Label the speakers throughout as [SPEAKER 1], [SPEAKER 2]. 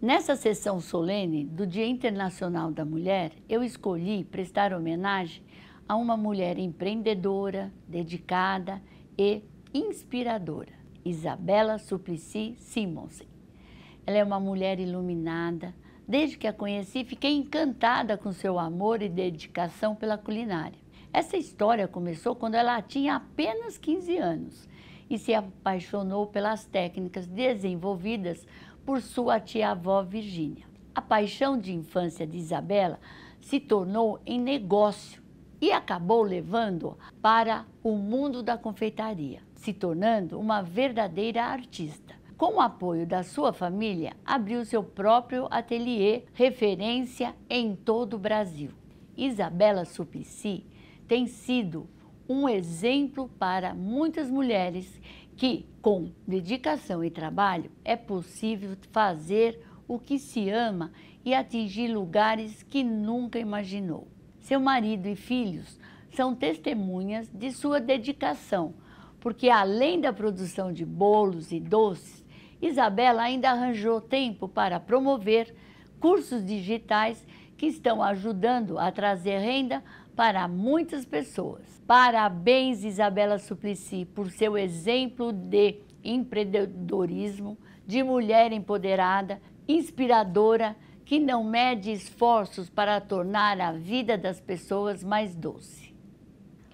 [SPEAKER 1] Nessa sessão solene do Dia Internacional da Mulher, eu escolhi prestar homenagem a uma mulher empreendedora, dedicada e inspiradora, Isabela Suplicy Simonsen. Ela é uma mulher iluminada. Desde que a conheci, fiquei encantada com seu amor e dedicação pela culinária. Essa história começou quando ela tinha apenas 15 anos e se apaixonou pelas técnicas desenvolvidas por sua tia-avó Virgínia. A paixão de infância de Isabela se tornou em negócio e acabou levando para o mundo da confeitaria, se tornando uma verdadeira artista. Com o apoio da sua família, abriu seu próprio ateliê, referência em todo o Brasil. Isabela Suplicy tem sido um exemplo para muitas mulheres que, com dedicação e trabalho, é possível fazer o que se ama e atingir lugares que nunca imaginou. Seu marido e filhos são testemunhas de sua dedicação, porque além da produção de bolos e doces, Isabela ainda arranjou tempo para promover cursos digitais que estão ajudando a trazer renda para muitas pessoas. Parabéns, Isabela Suplicy, por seu exemplo de empreendedorismo, de mulher empoderada, inspiradora, que não mede
[SPEAKER 2] esforços para
[SPEAKER 1] tornar a vida das pessoas mais doce.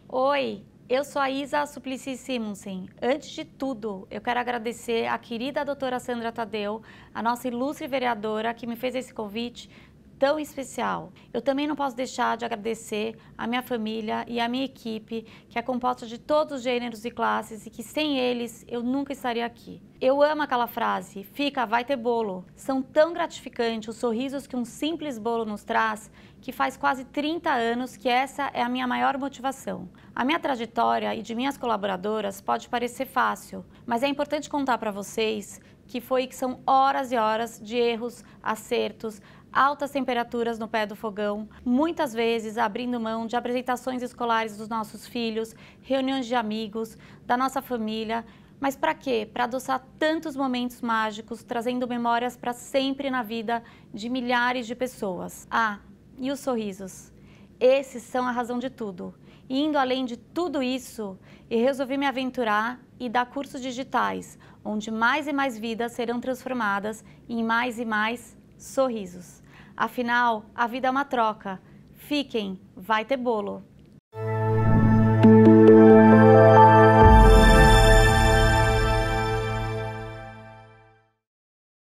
[SPEAKER 2] Oi, eu sou a Isa Suplicy Simonsen. Antes de tudo, eu quero agradecer à querida doutora Sandra Tadeu, a nossa ilustre vereadora que me fez esse convite tão especial. Eu também não posso deixar de agradecer a minha família e a minha equipe, que é composta de todos os gêneros e classes e que sem eles eu nunca estaria aqui. Eu amo aquela frase, fica, vai ter bolo. São tão gratificantes os sorrisos que um simples bolo nos traz que faz quase 30 anos que essa é a minha maior motivação. A minha trajetória e de minhas colaboradoras pode parecer fácil, mas é importante contar para vocês que foi que são horas e horas de erros, acertos, altas temperaturas no pé do fogão, muitas vezes abrindo mão de apresentações escolares dos nossos filhos, reuniões de amigos, da nossa família. Mas para quê? Para adoçar tantos momentos mágicos, trazendo memórias para sempre na vida de milhares de pessoas. Ah, e os sorrisos. Esses são a razão de tudo. E indo além de tudo isso, eu resolvi me aventurar e dar cursos digitais, onde mais e mais vidas serão transformadas em mais e mais sorrisos. Afinal, a vida é uma troca. Fiquem, vai ter bolo.